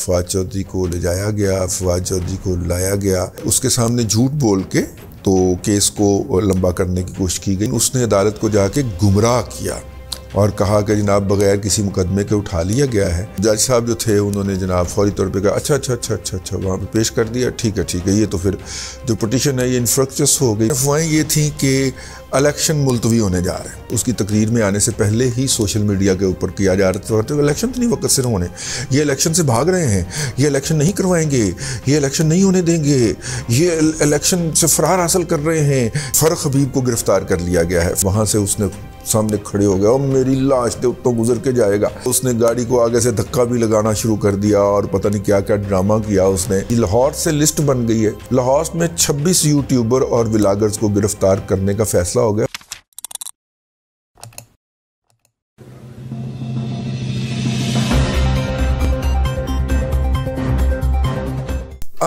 फवाद चौधरी को ले जाया गया फवाद चौधरी को लाया गया उसके सामने झूठ बोल के तो केस को लंबा करने की कोशिश की गई उसने अदालत को जाके गुमराह किया और कहा कि जनाब बगैर किसी मुकदमे के उठा लिया गया है जज साहब जो थे उन्होंने जनाब फौरी तौर पर कहा अच्छा अच्छा अच्छा अच्छा अच्छा वहाँ पर पेश कर दिया ठीक है ठीक है ये तो फिर जो पटिशन है ये इन्फ्रक्चस हो गई अफवाहें ये थी कि इलेक्शन मुलतवी होने जा रहे हैं उसकी तकरीर में आने से पहले ही सोशल मीडिया के ऊपर किया जा रहा था तो इलेक्शन तो नहीं वक्त से होने ये इलेक्शन से भाग रहे हैं ये इलेक्शन नहीं करवाएंगे ये इलेक्शन नहीं होने देंगे ये इलेक्शन से फरार हासिल कर रहे हैं फ़र्क हबीब को गिरफ्तार कर लिया गया है वहाँ से उसने सामने खड़े हो गया और मेरी लाश दे उत्तों गुजर के जाएगा उसने गाड़ी को आगे से धक्का भी लगाना शुरू कर दिया और पता नहीं क्या क्या ड्रामा किया उसने लाहौर से लिस्ट बन गई है लाहौर में 26 यूट्यूबर और विलागर्स को गिरफ्तार करने का फैसला हो गया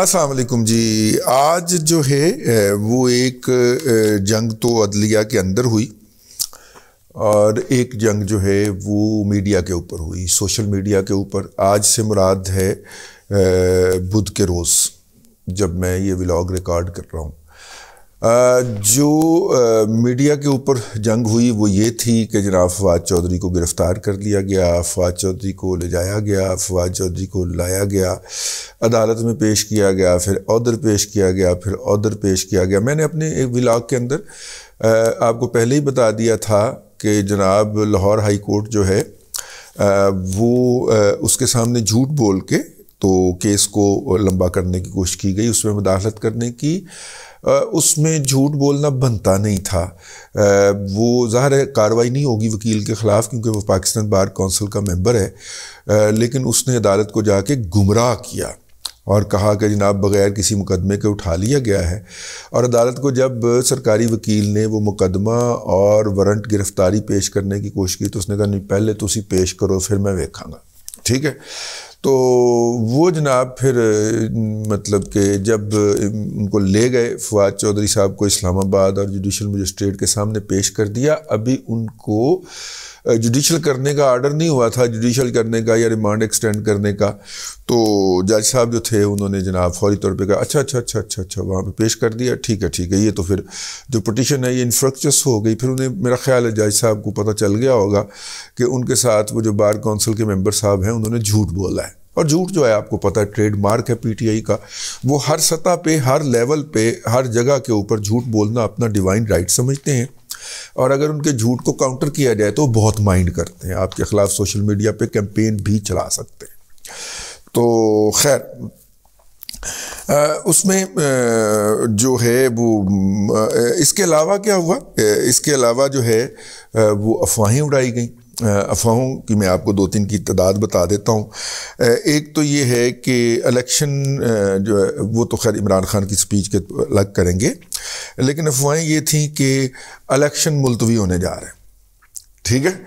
असलकुम जी आज जो है वो एक जंग तो अदलिया के अंदर हुई और एक जंग जो है वो मीडिया के ऊपर हुई सोशल मीडिया के ऊपर आज से मुराद है बुध के रोज़ जब मैं ये व्लॉग रिकॉर्ड कर रहा हूँ जो मीडिया के ऊपर जंग हुई वो ये थी कि जनाब फवाद चौधरी को गिरफ़्तार कर लिया गया फवाद चौधरी को ले जाया गया फवाद चौधरी को लाया गया अदालत में पेश किया गया फिर अदर पेश किया गया फिर अदर पेश किया गया मैंने अपने एक व्लॉग के अंदर आपको पहले ही बता दिया था कि जनाब लाहौर हाई कोर्ट जो है वो उसके सामने झूठ बोल के तो केस को लंबा करने की कोशिश की गई उसमें मुदाखलत करने की उसमें झूठ बोलना बनता नहीं था वो ज़ाहिर है कार्रवाई नहीं होगी वकील के ख़िलाफ़ क्योंकि वो पाकिस्तान बार कौंसिल का मेंबर है लेकिन उसने अदालत को जाके गुमराह किया और कहा कि जनाब बग़ैर किसी मुकदमे के उठा लिया गया है और अदालत को जब सरकारी वकील ने वो मुकदमा और वारंट गिरफ़्तारी पेश करने की कोशिश की तो उसने कहा नहीं पहले तो उसी पेश करो फिर मैं देखांगा ठीक है तो वो जनाब फिर मतलब कि जब उनको ले गए फवाद चौधरी साहब को इस्लामाबाद और जुडिशल मजिस्ट्रेट के सामने पेश कर दिया अभी उनको जुडिशल करने का आर्डर नहीं हुआ था जुडिशल करने का या रिमांड एक्सटेंड करने का तो जज साहब जो थे उन्होंने जनाब फौरी तौर पे कहा अच्छा अच्छा अच्छा अच्छा अच्छा वहाँ पे पेश कर दिया ठीक है ठीक है ये तो फिर जो पटिशन है ये इन्फ्रक्चर्स हो गई फिर उन्हें मेरा ख्याल है जज साहब को पता चल गया होगा कि उनके साथ वो जो बार कौंसिल के मेम्बर साहब हैं उन्होंने झूठ बोला है और झूठ जो है आपको पता है ट्रेडमार्क है पीटीआई का वो हर सतह पे हर लेवल पे हर जगह के ऊपर झूठ बोलना अपना डिवाइन राइट समझते हैं और अगर उनके झूठ को काउंटर किया जाए तो वो बहुत माइंड करते हैं आपके ख़िलाफ़ सोशल मीडिया पे कैंपेन भी चला सकते हैं तो खैर उसमें जो है वो इसके अलावा क्या हुआ इसके अलावा जो है वो अफवाहें उड़ाई गई अफवाहों की मैं आपको दो तीन की तादाद बता देता हूँ एक तो ये है कि इलेक्शन जो है वो तो खैर इमरान खान की स्पीच के अलग करेंगे लेकिन अफवाहें ये थी कि इलेक्शन मुलतवी होने जा रहे हैं ठीक है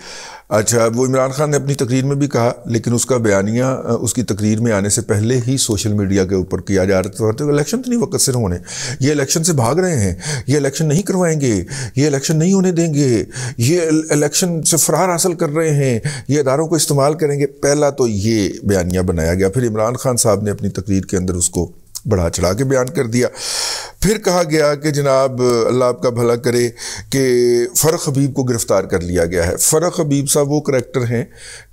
अच्छा वो इमरान खान ने अपनी तकरीर में भी कहा लेकिन उसका बयानिया उसकी तकरीर में आने से पहले ही सोशल मीडिया के ऊपर किया जा रहा था तो इलेक्शन तो नहीं वक्त सिर होने ये इलेक्शन से भाग रहे हैं ये इलेक्शन नहीं करवाएंगे ये इलेक्शन नहीं होने देंगे ये इलेक्शन से फरार हासिल कर रहे हैं ये इदारों को इस्तेमाल करेंगे पहला तो ये बयानिया बनाया गया फिर इमरान खान साहब ने अपनी तकरीर के अंदर उसको बढ़ा चढ़ा के बयान कर दिया फिर कहा गया कि जनाब अल्लाह आपका भला करे कि फ़रख हबीब को गिरफ़्तार कर लिया गया है फ़र्क हबीब साहब वो करैक्टर हैं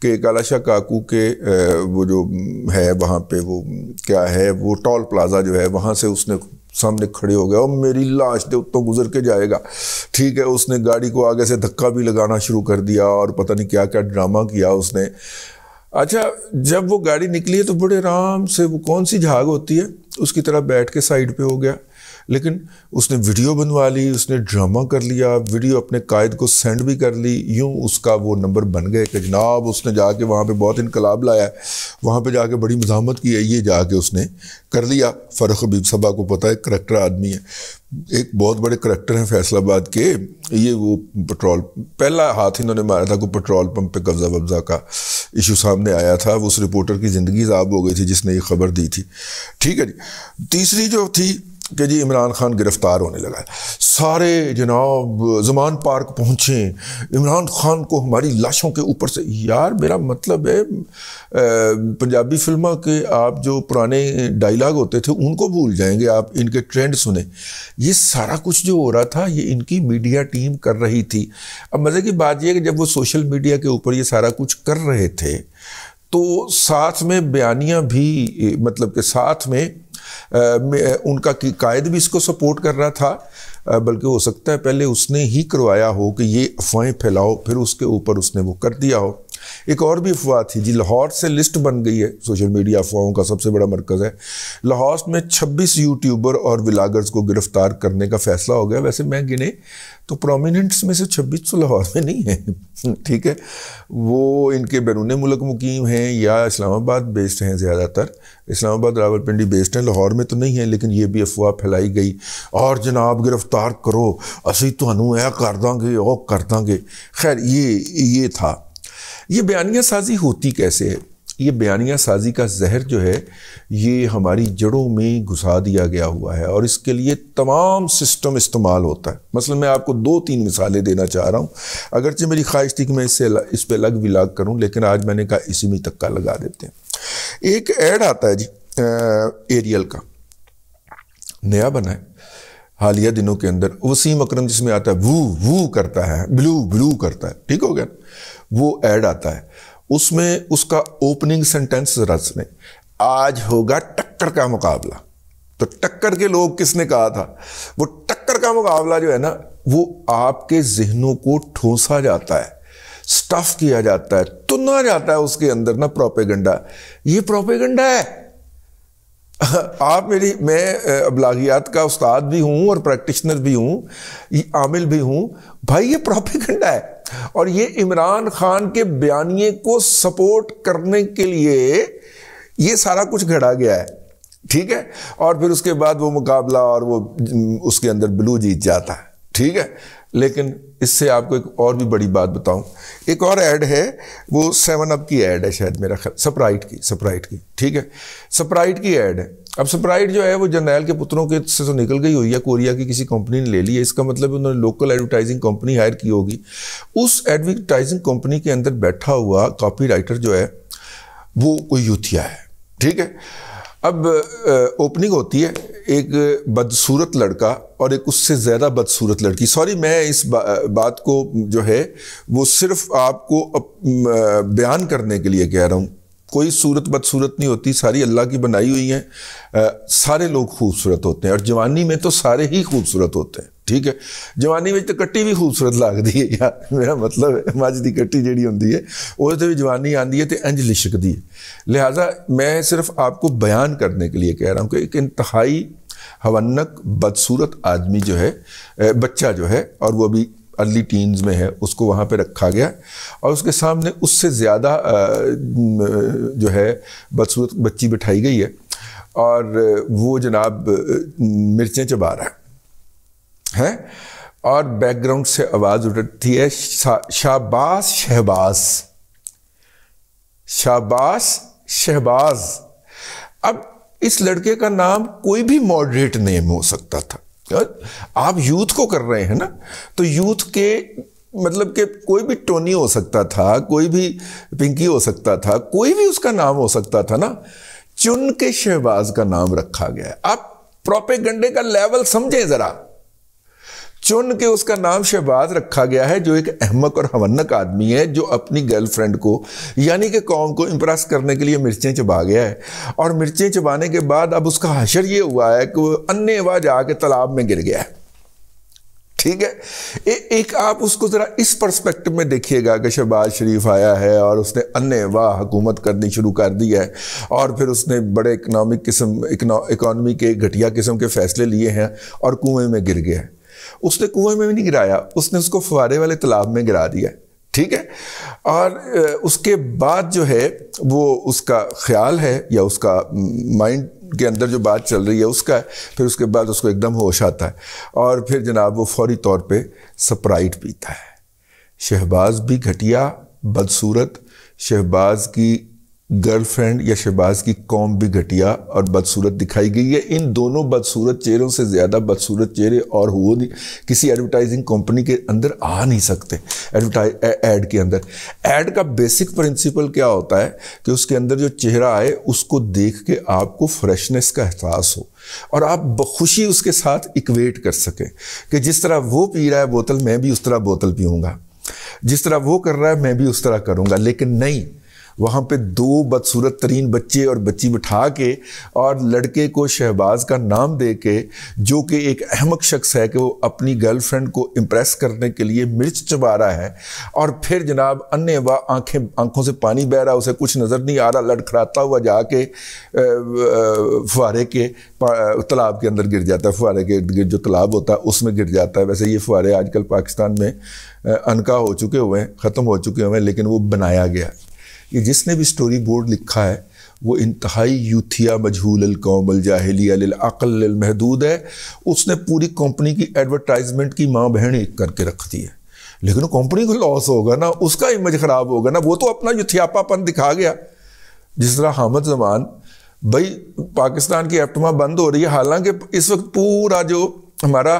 कि काला शाह काकू के वो जो है वहाँ पे वो क्या है वो टॉल प्लाज़ा जो है वहाँ से उसने सामने खड़े हो गया और मेरी लाश दे उत्तों गुजर के जाएगा ठीक है उसने गाड़ी को आगे से धक्का भी लगाना शुरू कर दिया और पता नहीं क्या क्या ड्रामा किया उसने अच्छा जब वो गाड़ी निकली है तो बड़े आराम से वो कौन सी झाग होती है उसकी तरह बैठ के साइड पे हो गया लेकिन उसने वीडियो बनवा ली उसने ड्रामा कर लिया वीडियो अपने कायद को सेंड भी कर ली यूँ उसका वो नंबर बन गए कि जनाब उसने जाके वहाँ पे बहुत इनकलाब लाया वहाँ पे जाके बड़ी मजामत की है ये जाके उसने कर लिया फ़र्ख हबीब सभा को पता है करैक्टर आदमी है एक बहुत बड़े करैक्टर हैं फैसलाबाद के ये वो पेट्रोल पहला हाथ इन्होंने मारा था को पेट्रोल पम्प पर कब्ज़ा वब्ज़ा का इशू सामने आया था उस रिपोर्टर की ज़िंदगी ज़ाब हो गई थी जिसने ये खबर दी थी ठीक है जी तीसरी जो थी कि जी इमरान खान गिरफ़्तार होने लगा है सारे जनाब जमान पार्क पहुँचे इमरान खान को हमारी लाशों के ऊपर से यार मेरा मतलब है पंजाबी फिल्मों के आप जो पुराने डायलाग होते थे उनको भूल जाएंगे आप इनके ट्रेंड सुने ये सारा कुछ जो हो रहा था ये इनकी मीडिया टीम कर रही थी अब मज़े की बात यह कि जब वो सोशल मीडिया के ऊपर ये सारा कुछ कर रहे थे तो साथ में बयानियाँ भी मतलब के साथ में उनका कायद भी इसको सपोर्ट कर रहा था बल्कि हो सकता है पहले उसने ही करवाया हो कि ये अफवाहें फैलाओ फिर उसके ऊपर उसने वो कर दिया हो एक और भी अफवाह थी जी लाहौर से लिस्ट बन गई है सोशल मीडिया अफवाहों का सबसे बड़ा मरकज़ है लाहौर में छब्बीस यूट्यूबर और विलागर्स को गिरफ्तार करने का फैसला हो गया वैसे मैं गिने तो प्रोमिनेंट्स में से छब्बीस तो लाहौर में नहीं है ठीक है वो इनके बैरून मुल्क मुकीम हैं या इस्लामाबाद बेस्ड हैं ज़्यादातर इस्लामाबाद रावलपिंडी बेस्ड हैं लाहौर में तो नहीं है लेकिन ये भी अफवाह फैलाई गई और जनाब गिरफ्तार करो असं थानू कर देंगे और कर देंगे खैर ये ये था ये बयानिया साजी होती कैसे है ये बयानिया साजी का जहर जो है ये हमारी जड़ों में घुसा दिया गया हुआ है और इसके लिए तमाम सिस्टम इस्तेमाल होता है मसलन मैं आपको दो तीन मिसालें देना चाह रहा हूँ अगरचे मेरी ख्वाहिश थी कि मैं इससे इस पर अलग विलाग करूँ लेकिन आज मैंने कहा इसी में तक्का लगा देते हैं एक ऐड आता है जी एरियल का नया बना है हालिया दिनों के अंदर वसीम अक्रम जिसमें आता है वू वू करता है ब्लू ब्लू करता है ठीक हो गया वो ऐड आता है उसमें उसका ओपनिंग सेंटेंस जरा सुने आज होगा टक्कर का मुकाबला तो टक्कर के लोग किसने कहा था वो टक्कर का मुकाबला जो है ना वो आपके जहनों को ठोसा जाता है स्टफ किया जाता है तुना जाता है उसके अंदर ना प्रोपेगंडा ये प्रोपेगंडा है आप मेरी मैं अबलागियात का उस्ताद भी हूँ और प्रैक्टिशनर भी हूँ आमिल भी हूँ भाई ये घंटा है और ये इमरान खान के बयानिए को सपोर्ट करने के लिए ये सारा कुछ घड़ा गया है ठीक है और फिर उसके बाद वो मुकाबला और वो उसके अंदर ब्लू जीत जाता है ठीक है लेकिन इससे आपको एक और भी बड़ी बात बताऊं एक और ऐड है वो सेवन अप की ऐड है शायद मेरा ख्याल सप्राइट की सप्राइट की ठीक है सप्राइट की ऐड है अब सप्राइट जो है वो जर्नैल के पुत्रों के से तो निकल गई हुई है कोरिया की किसी कंपनी ने ले ली है इसका मतलब उन्होंने लोकल एडवर्टाइजिंग कंपनी हायर की होगी उस एडवर्टाइजिंग कंपनी के अंदर बैठा हुआ कॉपी जो है वो कोई यूथिया है ठीक है अब ओपनिंग होती है एक बदसूरत लड़का और एक उससे ज़्यादा बदसूरत लड़की सॉरी मैं इस बा, बात को जो है वो सिर्फ आपको बयान करने के लिए कह रहा हूँ कोई सूरत बदसूरत नहीं होती सारी अल्लाह की बनाई हुई हैं सारे लोग खूबसूरत होते हैं और जवानी में तो सारे ही खूबसूरत होते हैं ठीक है जवानी में तो कट्टी भी खूबसूरत लगती है यार मेरा मतलब है मज की कट्टी जी होंगी है उससे भी जवानी आती है तो इंज लिशकती है लिहाजा मैं सिर्फ आपको बयान करने के लिए कह रहा हूँ कि एक इंतहाई हवनक बदसूरत आदमी जो है बच्चा जो है और वह भी अर्ली टीन्स में है उसको वहाँ पे रखा गया और उसके सामने उससे ज़्यादा जो है बदसूरत बच्ची बिठाई गई है और वो जनाब मिर्चें चबा रहा है हैं और बैकग्राउंड से आवाज़ उठती है शाबाश शहबाज शाबाश शहबाज अब इस लड़के का नाम कोई भी मॉडरेट नेम हो सकता था आप यूथ को कर रहे हैं ना तो यूथ के मतलब कि कोई भी टोनी हो सकता था कोई भी पिंकी हो सकता था कोई भी उसका नाम हो सकता था ना चुन के शहबाज का नाम रखा गया आप प्रोपेगंडे का लेवल समझें ज़रा चुन के उसका नाम शहबाज रखा गया है जो एक अहमक और हवनक आदमी है जो अपनी गर्लफ्रेंड को यानी कि कौम को इम्प्रेस करने के लिए मिर्चें चबा गया है और मिर्चें चबाने के बाद अब उसका हशर ये हुआ है कि वो अन्य जा के तालाब में गिर गया है ठीक है ए, एक आप उसको ज़रा इस परस्पेक्टिव में देखिएगा कि शहबाज शरीफ आया है और उसने अन्य वाह हुकूमत करनी शुरू कर दी है और फिर उसने बड़े इकनॉमिक किस्म इकनॉमी के घटिया किस्म के फैसले लिए हैं और कुएं में गिर गया है उसने कुएं में भी नहीं गिराया उसने उसको फुहारे वाले तालाब में गिरा दिया ठीक है और उसके बाद जो है वो उसका ख्याल है या उसका माइंड के अंदर जो बात चल रही है उसका है फिर उसके बाद उसको एकदम होश आता है और फिर जनाब वो फौरी तौर पे सप्राइट पीता है शहबाज भी घटिया बदसूरत शहबाज की गर्लफ्रेंड या शहबाज की कौम भी घटिया और बदसूरत दिखाई गई है इन दोनों बदसूरत चेहरों से ज़्यादा बदसूरत चेहरे और हुए नहीं किसी एडवर्टाइजिंग कंपनी के अंदर आ नहीं सकते एडवर्टाइज ऐड के अंदर ऐड का बेसिक प्रिंसिपल क्या होता है कि उसके अंदर जो चेहरा आए उसको देख के आपको फ्रेशनेस का एहसास हो और आप बखुशी उसके साथ इक्वेट कर सकें कि जिस तरह वो पी रहा है बोतल मैं भी उस तरह बोतल पीऊँगा जिस तरह वो कर रहा है मैं भी उस तरह करूँगा लेकिन नहीं वहाँ पे दो बदसूरत तरीन बच्चे और बच्ची बिठा के और लड़के को शहबाज का नाम दे के जो कि एक अहमक शख्स है कि वो अपनी गर्लफ्रेंड को इम्प्रेस करने के लिए मिर्च चबा रहा है और फिर जनाब अन्य वाह आँखें आँखों से पानी बह रहा उसे कुछ नज़र नहीं आ रहा लड़खड़ाता हुआ जाके फुहारे के तालाब के अंदर गिर जाता है फुहारे के गिर जो तालाब होता है उसमें गिर जाता है वैसे ये फुहारे आजकल पाकिस्तान में अनका हो चुके हुए हैं ख़त्म हो चुके हुए हैं लेकिन वो बनाया गया है ये जिसने भी स्टोरी बोर्ड लिखा है वो इंतहाई यूथिया मजहूल कौम जाहलियाल महदूद है उसने पूरी कंपनी की एडवर्टाइजमेंट की माँ बहन एक करके रख दी है लेकिन कंपनी को लॉस होगा ना उसका इमेज ख़राब होगा ना वो तो अपना युथियापापन दिखा गया जिस तरह हामद जमान भाई पाकिस्तान की एफ्टमा बंद हो रही है हालांकि इस वक्त पूरा जो हमारा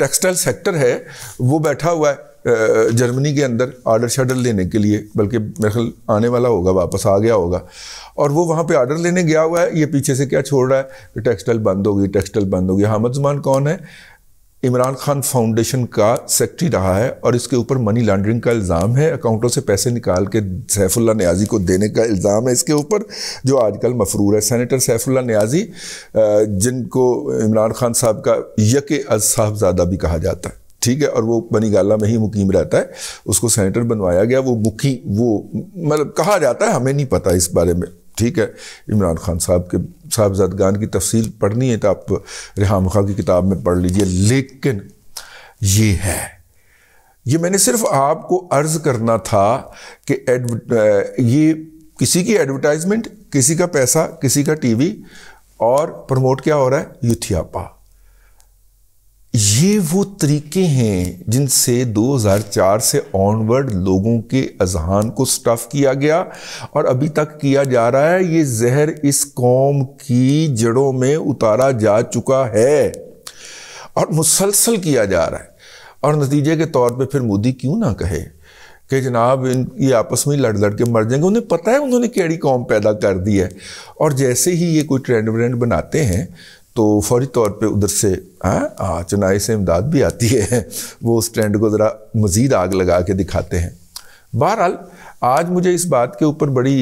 टेक्सटाइल सेक्टर है वो बैठा हुआ है जर्मनी के अंदर आर्डर शर्डर लेने के लिए बल्कि मेरे ख्याल आने वाला होगा वापस आ गया होगा और वो वहाँ पे आर्डर लेने गया हुआ है ये पीछे से क्या छोड़ रहा है टेक्सटाइल बंद होगी टेक्सटाइल बंद होगी हामद जमान कौन है इमरान खान फाउंडेशन का सेक्रेटरी रहा है और इसके ऊपर मनी लॉन्ड्रिंग का इल्ज़ाम है अकाउंटों से पैसे निकाल के सैफुल्ला न्याजी को देने का इल्ज़ाम है इसके ऊपर जो आजकल मफरूर है सेनेटर सैफुल्ला न्याजी जिनको इमरान खान साहब का यक अज साहबजादा भी कहा जाता है ठीक है और वो बनीगाला में ही मुकीम रहता है उसको सेनेटर बनवाया गया वो मुखी वो मतलब कहा जाता है हमें नहीं पता इस बारे में ठीक है इमरान खान साहब के साहबजादगान की तफसील पढ़नी है तो आप रिहाम खां की किताब में पढ़ लीजिए लेकिन ये है ये मैंने सिर्फ आपको अर्ज करना था कि ये किसी की एडवर्टाइजमेंट किसी का पैसा किसी का टीवी और प्रमोट क्या हो रहा है यूथियापा ये वो तरीके हैं जिनसे 2004 से ऑनवर्ड लोगों के अजहान को स्टफ़ किया गया और अभी तक किया जा रहा है ये जहर इस कौम की जड़ों में उतारा जा चुका है और मुसलसल किया जा रहा है और नतीजे के तौर पे फिर मोदी क्यों ना कहे कि जनाब इन ये आपस में लड़ लड़ के मर जाएंगे उन्हें पता है उन्होंने कैड़ी कौम पैदा कर दी है और जैसे ही ये कोई ट्रेंड व्रेंड बनाते हैं तो फौरी तौर पे उधर से हाँ चुनाई से इमदाद भी आती है वो उस ट्रेंड को ज़रा मज़ीद आग लगा के दिखाते हैं बहरहाल आज मुझे इस बात के ऊपर बड़ी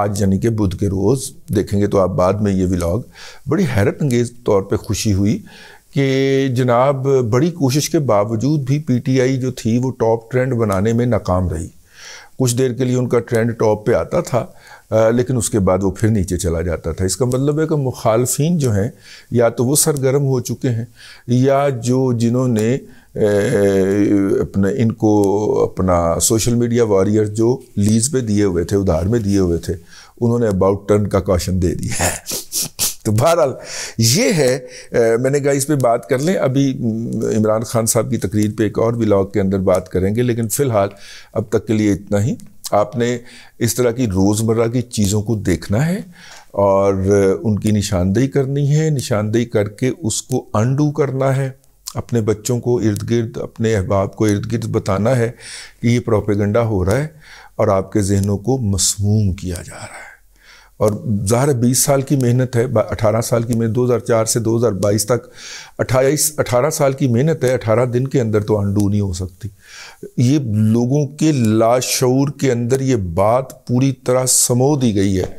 आज यानी कि बुध के रोज़ देखेंगे तो आप बाद में ये व्लॉग बड़ी हैरत अंगेज तौर पे खुशी हुई कि जनाब बड़ी कोशिश के बावजूद भी पीटीआई जो थी वो टॉप ट्रेंड बनाने में नाकाम रही कुछ देर के लिए उनका ट्रेंड टॉप पे आता था आ, लेकिन उसके बाद वो फिर नीचे चला जाता था इसका मतलब है कि मुखालफन जो हैं या तो वो सरगर्म हो चुके हैं या जो जिन्होंने अपने इनको अपना सोशल मीडिया वॉरियर जो लीज पे दिए हुए थे उधार में दिए हुए थे उन्होंने अबाउट टर्न का कॉशन दे दिया है तो बहरहाल ये है आ, मैंने कहा इस पर बात कर लें अभी इमरान खान साहब की तकरीर पे एक और ब्लॉग के अंदर बात करेंगे लेकिन फ़िलहाल अब तक के लिए इतना ही आपने इस तरह की रोज़मर्रा की चीज़ों को देखना है और उनकी निशानदेही करनी है निशानदेही करके उसको अनडू करना है अपने बच्चों को इर्द गिर्द अपने अहबाब को इर्द गिर्द बताना है कि ये प्रोपेगंडा हो रहा है और आपके जहनों को मसमूम किया जा रहा है और ज़ाहिर है बीस साल की मेहनत है अठारह साल की मेहनत 2004 से 2022 तक अट्ठाईस अठारह साल की मेहनत है अठारह दिन के अंदर तो अंडू नहीं हो सकती ये लोगों के लाशूर के अंदर ये बात पूरी तरह समो दी गई है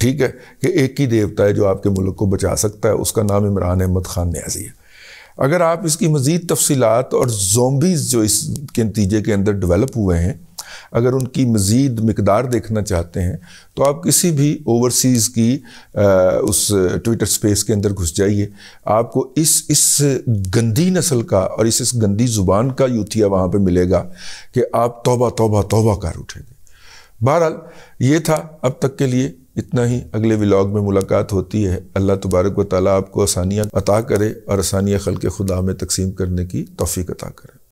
ठीक है कि एक ही देवता है जो आपके मुल्क को बचा सकता है उसका नाम इमरान अहमद खान न्याजी है अगर आप इसकी मज़ीद तफसीत और जोम्बीज़ जो इसके नतीजे के अंदर डेवलप हुए हैं अगर उनकी मज़ीद मकदार देखना चाहते हैं तो आप किसी भी ओवरसीज़ की आ, उस ट्विटर स्पेस के अंदर घुस जाइए आपको इस इस गंदी नस्ल का और इस इस गंदी ज़ुबान का यूथिया वहाँ पर मिलेगा कि आप तोबा तोबा तोबा कर उठेंगे बहरहाल ये था अब तक के लिए इतना ही अगले व्लॉग में मुलाकात होती है अल्लाह तबारक व ताली आपको आसानियाँ अता करे और आसानियाँ खल के खुदा में तकसीम करने की तोफ़ी अता करे